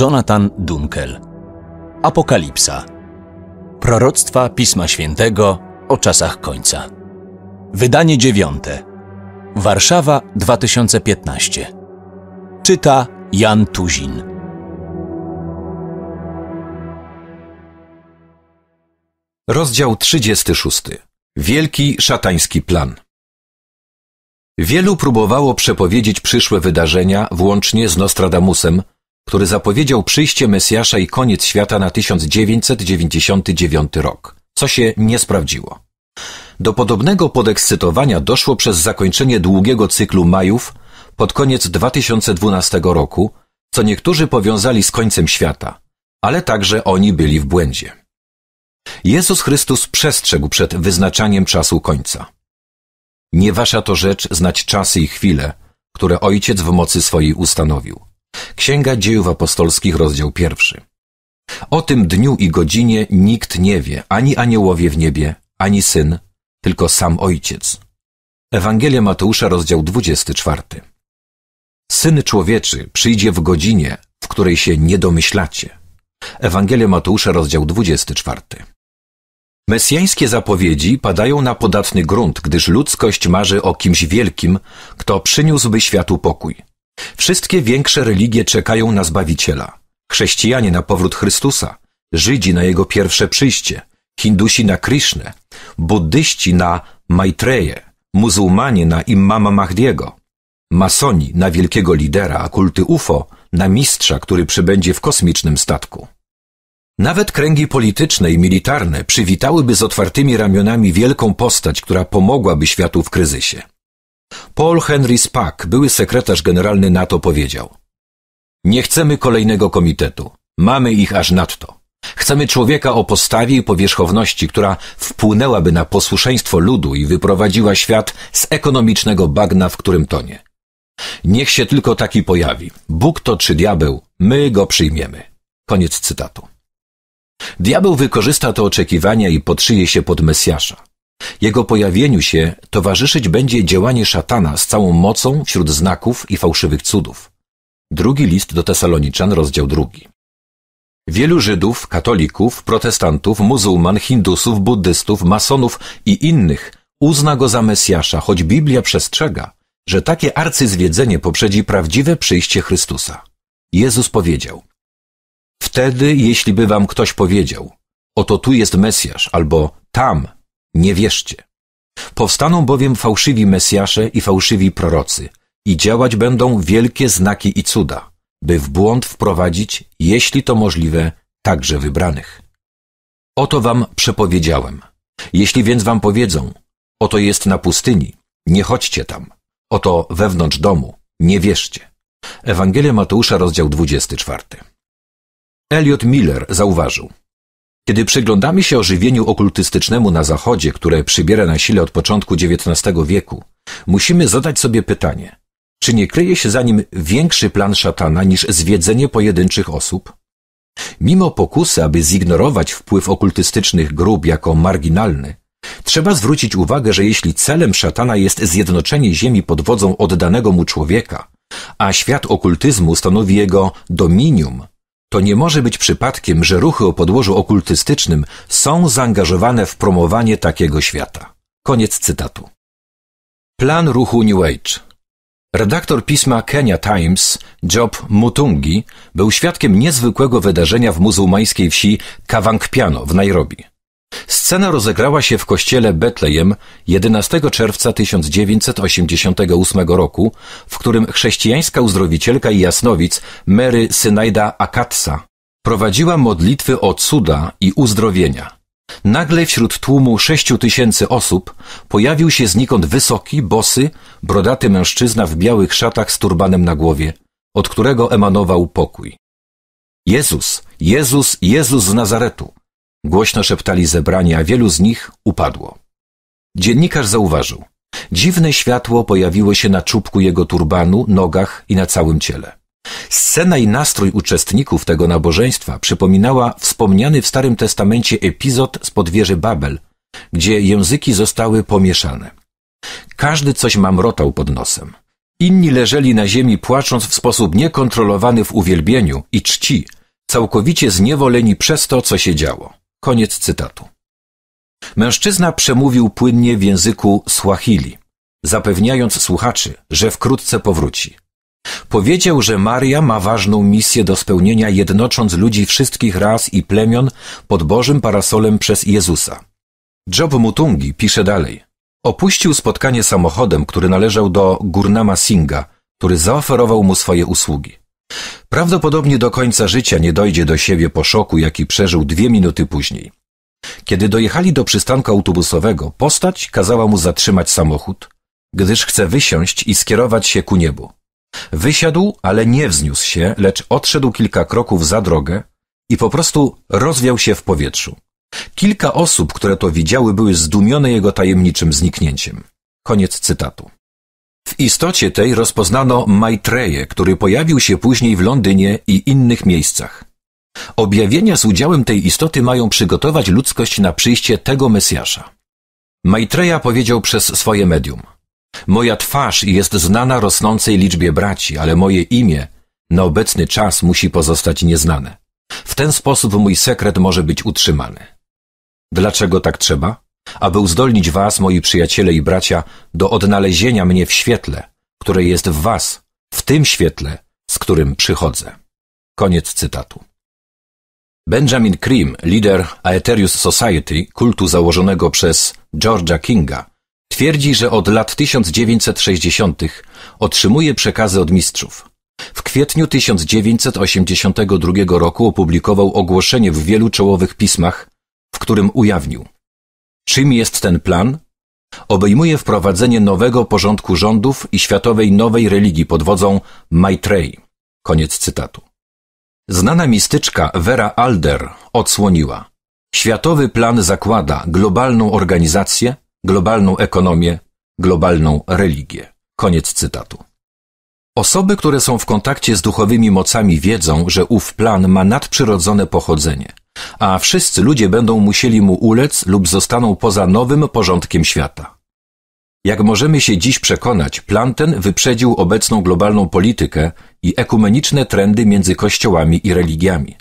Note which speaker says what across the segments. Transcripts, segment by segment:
Speaker 1: Jonathan Dunkel. Apokalipsa. Proroctwa Pisma Świętego o czasach końca. Wydanie dziewiąte. Warszawa 2015. Czyta Jan Tuzin. Rozdział 36. Wielki szatański plan. Wielu próbowało przepowiedzieć przyszłe wydarzenia, włącznie z Nostradamusem, który zapowiedział przyjście Mesjasza i koniec świata na 1999 rok, co się nie sprawdziło. Do podobnego podekscytowania doszło przez zakończenie długiego cyklu majów pod koniec 2012 roku, co niektórzy powiązali z końcem świata, ale także oni byli w błędzie. Jezus Chrystus przestrzegł przed wyznaczaniem czasu końca. Nie wasza to rzecz znać czasy i chwile, które Ojciec w mocy swojej ustanowił Księga Dziejów Apostolskich, rozdział pierwszy. O tym dniu i godzinie nikt nie wie, ani aniołowie w niebie, ani syn, tylko sam ojciec. Ewangelia Mateusza, rozdział 24. Syn człowieczy przyjdzie w godzinie, w której się nie domyślacie. Ewangelia Mateusza, rozdział 24. Mesjańskie zapowiedzi padają na podatny grunt, gdyż ludzkość marzy o kimś wielkim, kto przyniósłby światu pokój. Wszystkie większe religie czekają na Zbawiciela. Chrześcijanie na powrót Chrystusa, Żydzi na jego pierwsze przyjście, Hindusi na Krishnę, buddyści na Maitreję, muzułmanie na Imama Mahdiego, masoni na wielkiego lidera, a kulty UFO na mistrza, który przybędzie w kosmicznym statku. Nawet kręgi polityczne i militarne przywitałyby z otwartymi ramionami wielką postać, która pomogłaby światu w kryzysie. Paul Henry Spack, były sekretarz generalny NATO powiedział Nie chcemy kolejnego komitetu. Mamy ich aż nadto. Chcemy człowieka o postawie i powierzchowności, która wpłynęłaby na posłuszeństwo ludu i wyprowadziła świat z ekonomicznego bagna, w którym tonie. Niech się tylko taki pojawi. Bóg to czy diabeł, my go przyjmiemy. Koniec cytatu. Diabeł wykorzysta to oczekiwania i podszyje się pod Mesjasza. Jego pojawieniu się towarzyszyć będzie działanie szatana z całą mocą wśród znaków i fałszywych cudów. Drugi list do Tesaloniczan, rozdział drugi. Wielu Żydów, katolików, protestantów, muzułman, hindusów, buddystów, masonów i innych uzna go za Mesjasza, choć Biblia przestrzega, że takie arcyzwiedzenie poprzedzi prawdziwe przyjście Chrystusa. Jezus powiedział Wtedy, jeśli by wam ktoś powiedział, oto tu jest Mesjasz, albo tam nie wierzcie. Powstaną bowiem fałszywi Mesjasze i fałszywi prorocy i działać będą wielkie znaki i cuda, by w błąd wprowadzić, jeśli to możliwe, także wybranych. Oto wam przepowiedziałem. Jeśli więc wam powiedzą, oto jest na pustyni, nie chodźcie tam, oto wewnątrz domu, nie wierzcie. Ewangelia Mateusza, rozdział 24. Elliot Miller zauważył, kiedy przyglądamy się ożywieniu okultystycznemu na Zachodzie, które przybiera na sile od początku XIX wieku, musimy zadać sobie pytanie, czy nie kryje się za nim większy plan szatana niż zwiedzenie pojedynczych osób? Mimo pokusy, aby zignorować wpływ okultystycznych grup jako marginalny, trzeba zwrócić uwagę, że jeśli celem szatana jest zjednoczenie ziemi pod wodzą oddanego mu człowieka, a świat okultyzmu stanowi jego dominium, to nie może być przypadkiem, że ruchy o podłożu okultystycznym są zaangażowane w promowanie takiego świata. Koniec cytatu. Plan ruchu New Age. Redaktor pisma Kenya Times, Job Mutungi, był świadkiem niezwykłego wydarzenia w muzułmańskiej wsi Kawangpiano w Nairobi. Scena rozegrała się w kościele Betlejem 11 czerwca 1988 roku, w którym chrześcijańska uzdrowicielka i jasnowic Mary Synaida Akatsa prowadziła modlitwy o cuda i uzdrowienia. Nagle wśród tłumu sześciu tysięcy osób pojawił się znikąd wysoki, bosy, brodaty mężczyzna w białych szatach z turbanem na głowie, od którego emanował pokój. Jezus, Jezus, Jezus z Nazaretu, Głośno szeptali zebrani, a wielu z nich upadło. Dziennikarz zauważył. Dziwne światło pojawiło się na czubku jego turbanu, nogach i na całym ciele. Scena i nastrój uczestników tego nabożeństwa przypominała wspomniany w Starym Testamencie epizod z podwieży Babel, gdzie języki zostały pomieszane. Każdy coś mamrotał pod nosem. Inni leżeli na ziemi płacząc w sposób niekontrolowany w uwielbieniu i czci, całkowicie zniewoleni przez to, co się działo. Koniec cytatu. Mężczyzna przemówił płynnie w języku Swahili, zapewniając słuchaczy, że wkrótce powróci. Powiedział, że Maria ma ważną misję do spełnienia, jednocząc ludzi wszystkich ras i plemion pod Bożym parasolem przez Jezusa. Job Mutungi pisze dalej. Opuścił spotkanie samochodem, który należał do Gurnama Singha, który zaoferował mu swoje usługi. Prawdopodobnie do końca życia nie dojdzie do siebie po szoku, jaki przeżył dwie minuty później. Kiedy dojechali do przystanku autobusowego, postać kazała mu zatrzymać samochód, gdyż chce wysiąść i skierować się ku niebu. Wysiadł, ale nie wzniósł się, lecz odszedł kilka kroków za drogę i po prostu rozwiał się w powietrzu. Kilka osób, które to widziały, były zdumione jego tajemniczym zniknięciem. Koniec cytatu. W istocie tej rozpoznano Maitreję, który pojawił się później w Londynie i innych miejscach. Objawienia z udziałem tej istoty mają przygotować ludzkość na przyjście tego Mesjasza. Maitreya powiedział przez swoje medium Moja twarz jest znana rosnącej liczbie braci, ale moje imię na obecny czas musi pozostać nieznane. W ten sposób mój sekret może być utrzymany. Dlaczego tak trzeba? aby uzdolnić was, moi przyjaciele i bracia, do odnalezienia mnie w świetle, które jest w was, w tym świetle, z którym przychodzę. Koniec cytatu. Benjamin Cream, lider Aetherius Society, kultu założonego przez Georgia Kinga, twierdzi, że od lat 1960 otrzymuje przekazy od mistrzów. W kwietniu 1982 roku opublikował ogłoszenie w wielu czołowych pismach, w którym ujawnił – Czym jest ten plan? Obejmuje wprowadzenie nowego porządku rządów i światowej nowej religii pod wodzą Maitrey. Koniec cytatu. Znana mistyczka Vera Alder odsłoniła. Światowy plan zakłada globalną organizację, globalną ekonomię, globalną religię. Koniec cytatu. Osoby, które są w kontakcie z duchowymi mocami wiedzą, że ów plan ma nadprzyrodzone pochodzenie – a wszyscy ludzie będą musieli mu ulec lub zostaną poza nowym porządkiem świata. Jak możemy się dziś przekonać, plan ten wyprzedził obecną globalną politykę i ekumeniczne trendy między kościołami i religiami.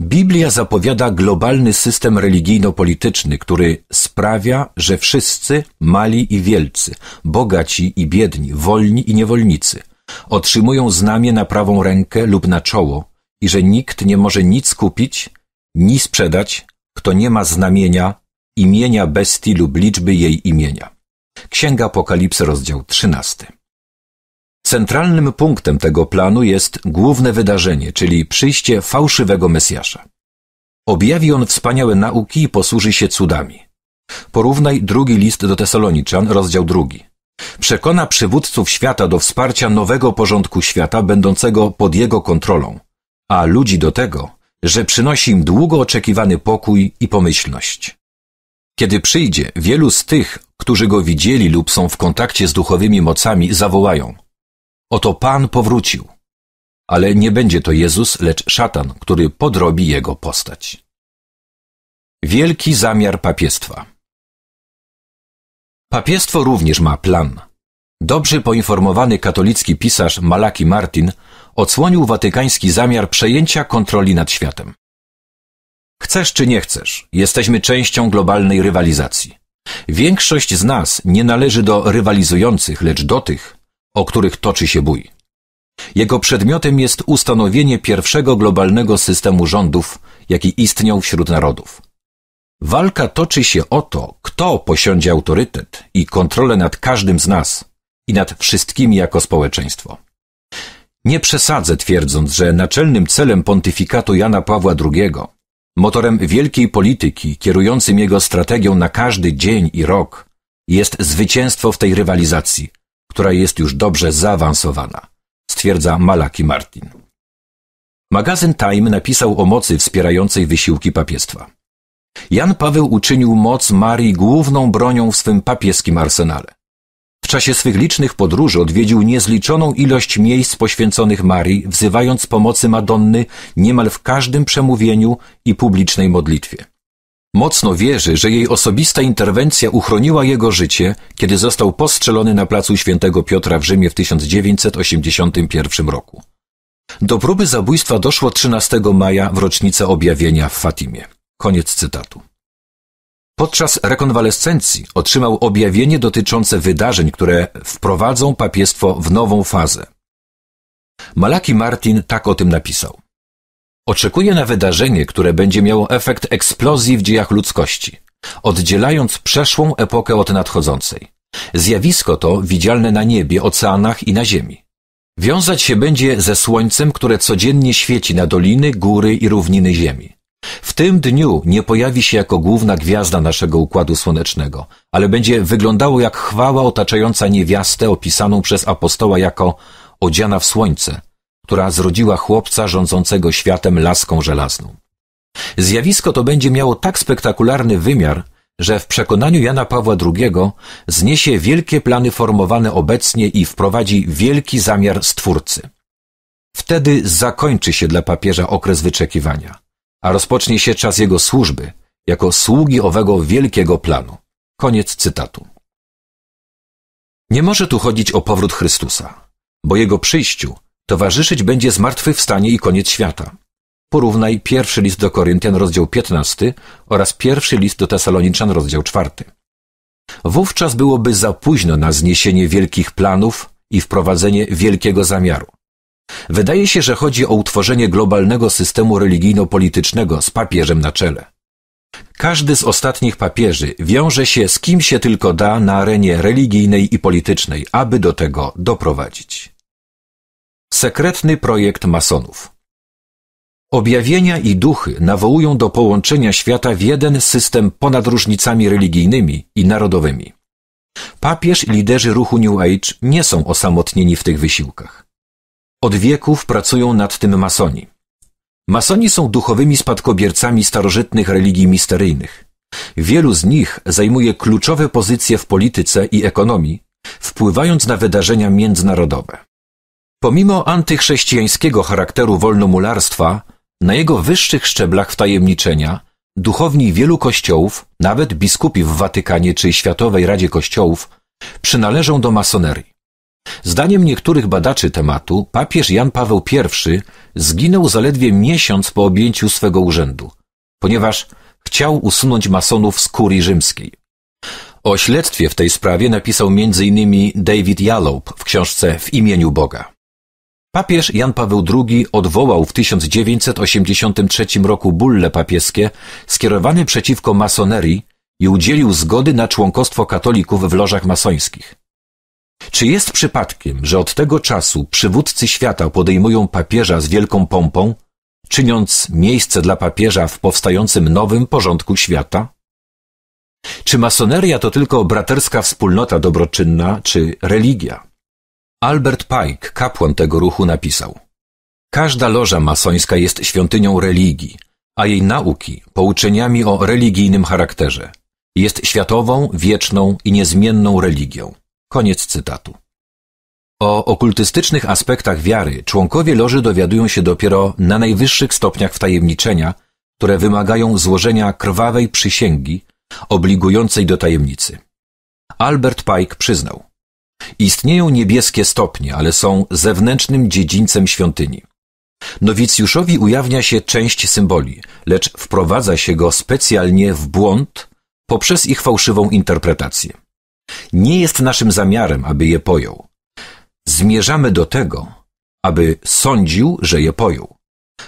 Speaker 1: Biblia zapowiada globalny system religijno-polityczny, który sprawia, że wszyscy, mali i wielcy, bogaci i biedni, wolni i niewolnicy, otrzymują znamie na prawą rękę lub na czoło i że nikt nie może nic kupić ni sprzedać, kto nie ma znamienia, imienia bestii lub liczby jej imienia. Księga Apokalipsy, rozdział 13. Centralnym punktem tego planu jest główne wydarzenie, czyli przyjście fałszywego Mesjasza. Objawi on wspaniałe nauki i posłuży się cudami. Porównaj drugi list do Tesaloniczan, rozdział drugi. Przekona przywódców świata do wsparcia nowego porządku świata będącego pod jego kontrolą, a ludzi do tego, że przynosi im długo oczekiwany pokój i pomyślność. Kiedy przyjdzie, wielu z tych, którzy go widzieli lub są w kontakcie z duchowymi mocami, zawołają: Oto Pan powrócił. Ale nie będzie to Jezus, lecz szatan, który podrobi jego postać. Wielki zamiar papiestwa. Papiestwo również ma plan. Dobrze poinformowany katolicki pisarz Malaki Martin odsłonił watykański zamiar przejęcia kontroli nad światem. Chcesz czy nie chcesz, jesteśmy częścią globalnej rywalizacji. Większość z nas nie należy do rywalizujących, lecz do tych, o których toczy się bój. Jego przedmiotem jest ustanowienie pierwszego globalnego systemu rządów, jaki istniał wśród narodów. Walka toczy się o to, kto posiądzie autorytet i kontrolę nad każdym z nas i nad wszystkimi jako społeczeństwo. Nie przesadzę twierdząc, że naczelnym celem pontyfikatu Jana Pawła II, motorem wielkiej polityki, kierującym jego strategią na każdy dzień i rok, jest zwycięstwo w tej rywalizacji, która jest już dobrze zaawansowana, stwierdza Malaki Martin. Magazyn Time napisał o mocy wspierającej wysiłki papiestwa. Jan Paweł uczynił moc Marii główną bronią w swym papieskim arsenale czasie swych licznych podróży odwiedził niezliczoną ilość miejsc poświęconych Marii, wzywając pomocy Madonny niemal w każdym przemówieniu i publicznej modlitwie. Mocno wierzy, że jej osobista interwencja uchroniła jego życie, kiedy został postrzelony na placu Świętego Piotra w Rzymie w 1981 roku. Do próby zabójstwa doszło 13 maja w rocznicę objawienia w Fatimie. Koniec cytatu. Podczas rekonwalescencji otrzymał objawienie dotyczące wydarzeń, które wprowadzą papiestwo w nową fazę. Malaki Martin tak o tym napisał. Oczekuję na wydarzenie, które będzie miało efekt eksplozji w dziejach ludzkości, oddzielając przeszłą epokę od nadchodzącej. Zjawisko to widzialne na niebie, oceanach i na ziemi. Wiązać się będzie ze słońcem, które codziennie świeci na doliny, góry i równiny ziemi. W tym dniu nie pojawi się jako główna gwiazda naszego układu słonecznego, ale będzie wyglądało jak chwała otaczająca niewiastę opisaną przez apostoła jako odziana w słońce, która zrodziła chłopca rządzącego światem laską żelazną. Zjawisko to będzie miało tak spektakularny wymiar, że w przekonaniu Jana Pawła II zniesie wielkie plany formowane obecnie i wprowadzi wielki zamiar Stwórcy. Wtedy zakończy się dla papieża okres wyczekiwania a rozpocznie się czas jego służby jako sługi owego wielkiego planu. Koniec cytatu. Nie może tu chodzić o powrót Chrystusa, bo jego przyjściu towarzyszyć będzie zmartwychwstanie i koniec świata. Porównaj pierwszy list do Koryntian, rozdział 15 oraz pierwszy list do Tesaloniczan, rozdział 4. Wówczas byłoby za późno na zniesienie wielkich planów i wprowadzenie wielkiego zamiaru. Wydaje się, że chodzi o utworzenie globalnego systemu religijno-politycznego z papieżem na czele. Każdy z ostatnich papieży wiąże się z kim się tylko da na arenie religijnej i politycznej, aby do tego doprowadzić. Sekretny projekt masonów. Objawienia i duchy nawołują do połączenia świata w jeden system ponad różnicami religijnymi i narodowymi. Papież i liderzy ruchu New Age nie są osamotnieni w tych wysiłkach. Od wieków pracują nad tym masoni. Masoni są duchowymi spadkobiercami starożytnych religii misteryjnych. Wielu z nich zajmuje kluczowe pozycje w polityce i ekonomii, wpływając na wydarzenia międzynarodowe. Pomimo antychrześcijańskiego charakteru wolnomularstwa, na jego wyższych szczeblach wtajemniczenia duchowni wielu kościołów, nawet biskupi w Watykanie czy Światowej Radzie Kościołów, przynależą do masonerii. Zdaniem niektórych badaczy tematu papież Jan Paweł I zginął zaledwie miesiąc po objęciu swego urzędu, ponieważ chciał usunąć masonów z kurii rzymskiej. O śledztwie w tej sprawie napisał m.in. David Yalop w książce W imieniu Boga. Papież Jan Paweł II odwołał w 1983 roku bulle papieskie skierowane przeciwko masonerii i udzielił zgody na członkostwo katolików w lożach masońskich. Czy jest przypadkiem, że od tego czasu przywódcy świata podejmują papieża z wielką pompą, czyniąc miejsce dla papieża w powstającym nowym porządku świata? Czy masoneria to tylko braterska wspólnota dobroczynna, czy religia? Albert Pike, kapłan tego ruchu, napisał: Każda loża masońska jest świątynią religii, a jej nauki pouczeniami o religijnym charakterze. Jest światową, wieczną i niezmienną religią. Koniec cytatu. O okultystycznych aspektach wiary członkowie loży dowiadują się dopiero na najwyższych stopniach wtajemniczenia, które wymagają złożenia krwawej przysięgi obligującej do tajemnicy. Albert Pike przyznał: Istnieją niebieskie stopnie, ale są zewnętrznym dziedzińcem świątyni. Nowicjuszowi ujawnia się część symboli, lecz wprowadza się go specjalnie w błąd poprzez ich fałszywą interpretację. Nie jest naszym zamiarem, aby je pojął. Zmierzamy do tego, aby sądził, że je pojął.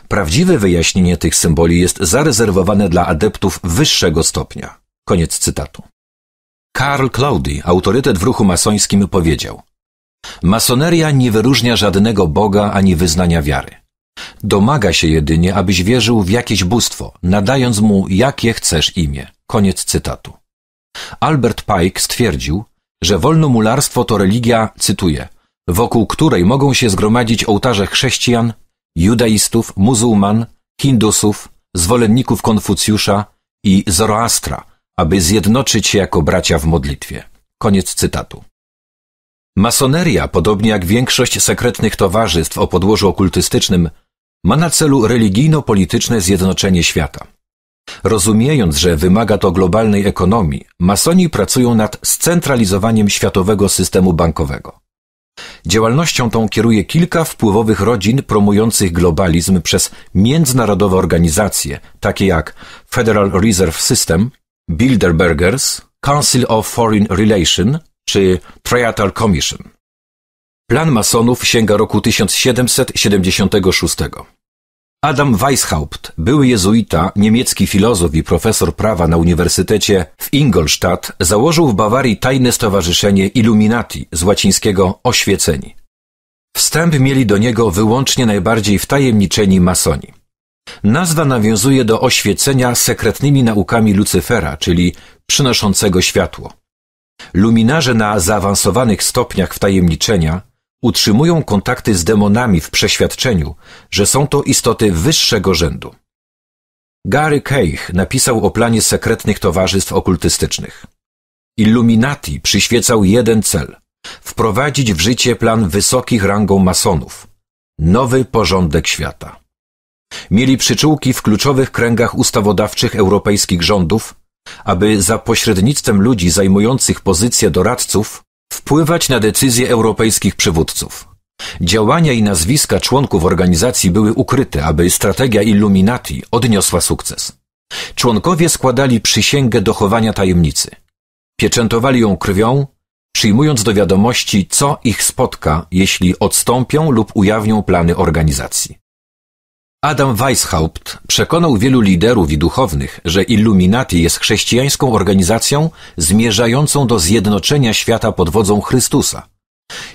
Speaker 1: Prawdziwe wyjaśnienie tych symboli jest zarezerwowane dla adeptów wyższego stopnia. Koniec cytatu. Karl Claudy, autorytet w ruchu masońskim, powiedział: Masoneria nie wyróżnia żadnego Boga ani wyznania wiary. Domaga się jedynie, abyś wierzył w jakieś bóstwo, nadając mu jakie chcesz imię. Koniec cytatu. Albert Pike stwierdził, że wolnomularstwo to religia, cytuję, wokół której mogą się zgromadzić ołtarze chrześcijan, judaistów, muzułman, hindusów, zwolenników Konfucjusza i Zoroastra, aby zjednoczyć się jako bracia w modlitwie. Koniec cytatu. Masoneria, podobnie jak większość sekretnych towarzystw o podłożu okultystycznym, ma na celu religijno-polityczne zjednoczenie świata. Rozumiejąc, że wymaga to globalnej ekonomii, masoni pracują nad scentralizowaniem światowego systemu bankowego. Działalnością tą kieruje kilka wpływowych rodzin promujących globalizm przez międzynarodowe organizacje, takie jak Federal Reserve System, Bilderbergers, Council of Foreign Relations czy Triatal Commission. Plan masonów sięga roku 1776. Adam Weishaupt, były jezuita, niemiecki filozof i profesor prawa na Uniwersytecie w Ingolstadt, założył w Bawarii tajne stowarzyszenie Illuminati, z łacińskiego oświeceni. Wstęp mieli do niego wyłącznie najbardziej wtajemniczeni masoni. Nazwa nawiązuje do oświecenia sekretnymi naukami Lucyfera, czyli przynoszącego światło. Luminarze na zaawansowanych stopniach wtajemniczenia utrzymują kontakty z demonami w przeświadczeniu, że są to istoty wyższego rzędu. Gary Keich napisał o planie sekretnych towarzystw okultystycznych. Illuminati przyświecał jeden cel – wprowadzić w życie plan wysokich rangą masonów – nowy porządek świata. Mieli przyczółki w kluczowych kręgach ustawodawczych europejskich rządów, aby za pośrednictwem ludzi zajmujących pozycję doradców wpływać na decyzje europejskich przywódców. Działania i nazwiska członków organizacji były ukryte, aby strategia Illuminati odniosła sukces. Członkowie składali przysięgę dochowania tajemnicy. Pieczętowali ją krwią, przyjmując do wiadomości, co ich spotka, jeśli odstąpią lub ujawnią plany organizacji. Adam Weishaupt przekonał wielu liderów i duchownych, że Illuminati jest chrześcijańską organizacją zmierzającą do zjednoczenia świata pod wodzą Chrystusa.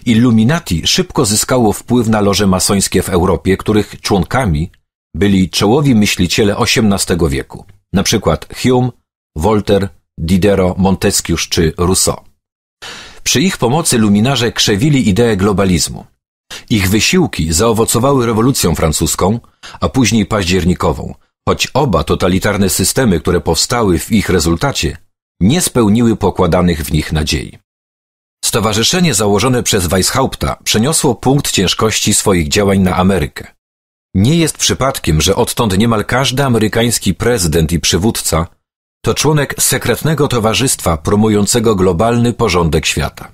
Speaker 1: Illuminati szybko zyskało wpływ na loże masońskie w Europie, których członkami byli czołowi myśliciele XVIII wieku, np. Hume, Voltaire, Diderot, Montesquieu czy Rousseau. Przy ich pomocy luminarze krzewili ideę globalizmu. Ich wysiłki zaowocowały rewolucją francuską, a później październikową, choć oba totalitarne systemy, które powstały w ich rezultacie, nie spełniły pokładanych w nich nadziei. Stowarzyszenie założone przez Weishaupta przeniosło punkt ciężkości swoich działań na Amerykę. Nie jest przypadkiem, że odtąd niemal każdy amerykański prezydent i przywódca to członek sekretnego towarzystwa promującego globalny porządek świata.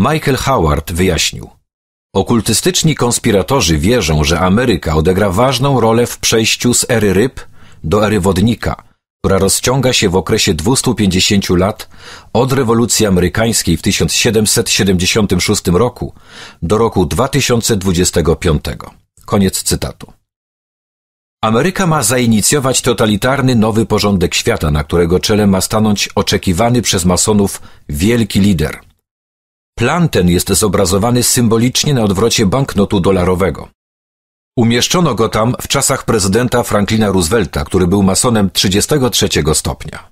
Speaker 1: Michael Howard wyjaśnił: Okultystyczni konspiratorzy wierzą, że Ameryka odegra ważną rolę w przejściu z ery ryb do ery wodnika, która rozciąga się w okresie 250 lat od rewolucji amerykańskiej w 1776 roku do roku 2025. Koniec cytatu. Ameryka ma zainicjować totalitarny nowy porządek świata, na którego czele ma stanąć oczekiwany przez masonów wielki lider – Plan ten jest zobrazowany symbolicznie na odwrocie banknotu dolarowego. Umieszczono go tam w czasach prezydenta Franklina Roosevelta, który był masonem 33 stopnia.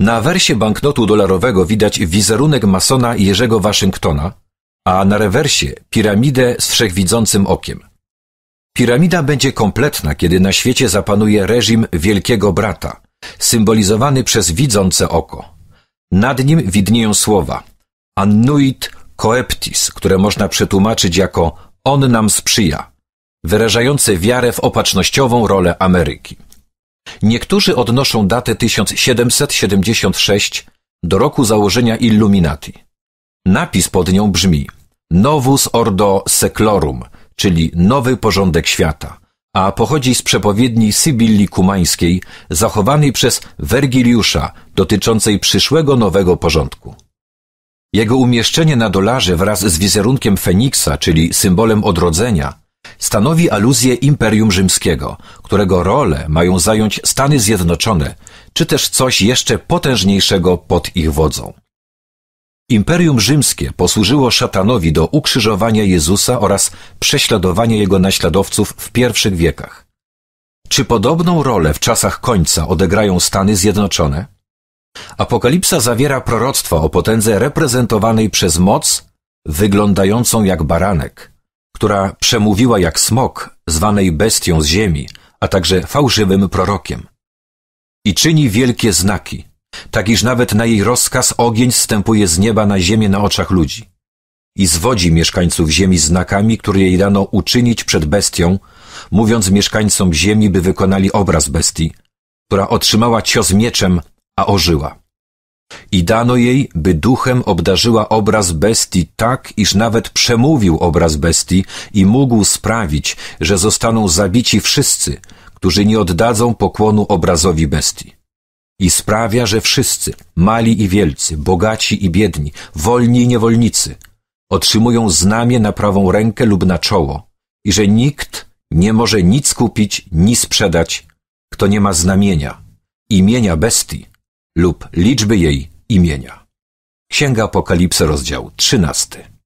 Speaker 1: Na wersie banknotu dolarowego widać wizerunek masona Jerzego Waszyngtona, a na rewersie piramidę z wszechwidzącym okiem. Piramida będzie kompletna, kiedy na świecie zapanuje reżim Wielkiego Brata, symbolizowany przez widzące oko. Nad nim widnieją słowa – annuit coeptis, które można przetłumaczyć jako on nam sprzyja, wyrażające wiarę w opatrznościową rolę Ameryki. Niektórzy odnoszą datę 1776 do roku założenia Illuminati. Napis pod nią brzmi Novus Ordo Seclorum, czyli Nowy Porządek Świata, a pochodzi z przepowiedni Sybilli Kumańskiej, zachowanej przez Wergiliusza, dotyczącej przyszłego nowego porządku. Jego umieszczenie na dolarze wraz z wizerunkiem Feniksa, czyli symbolem odrodzenia, stanowi aluzję Imperium Rzymskiego, którego rolę mają zająć Stany Zjednoczone, czy też coś jeszcze potężniejszego pod ich wodzą. Imperium Rzymskie posłużyło szatanowi do ukrzyżowania Jezusa oraz prześladowania jego naśladowców w pierwszych wiekach. Czy podobną rolę w czasach końca odegrają Stany Zjednoczone? Apokalipsa zawiera proroctwo o potędze reprezentowanej przez moc wyglądającą jak baranek, która przemówiła jak smok, zwanej bestią z ziemi, a także fałszywym prorokiem. I czyni wielkie znaki, tak iż nawet na jej rozkaz ogień wstępuje z nieba na ziemię na oczach ludzi. I zwodzi mieszkańców ziemi znakami, które jej dano uczynić przed bestią, mówiąc mieszkańcom ziemi, by wykonali obraz bestii, która otrzymała cios mieczem a ożyła. I dano jej, by duchem obdarzyła obraz bestii tak, iż nawet przemówił obraz bestii i mógł sprawić, że zostaną zabici wszyscy, którzy nie oddadzą pokłonu obrazowi bestii. I sprawia, że wszyscy, mali i wielcy, bogaci i biedni, wolni i niewolnicy, otrzymują znamie na prawą rękę lub na czoło i że nikt nie może nic kupić, ni sprzedać, kto nie ma znamienia, imienia bestii, lub liczby jej imienia. Księga Apokalipsy, rozdział 13.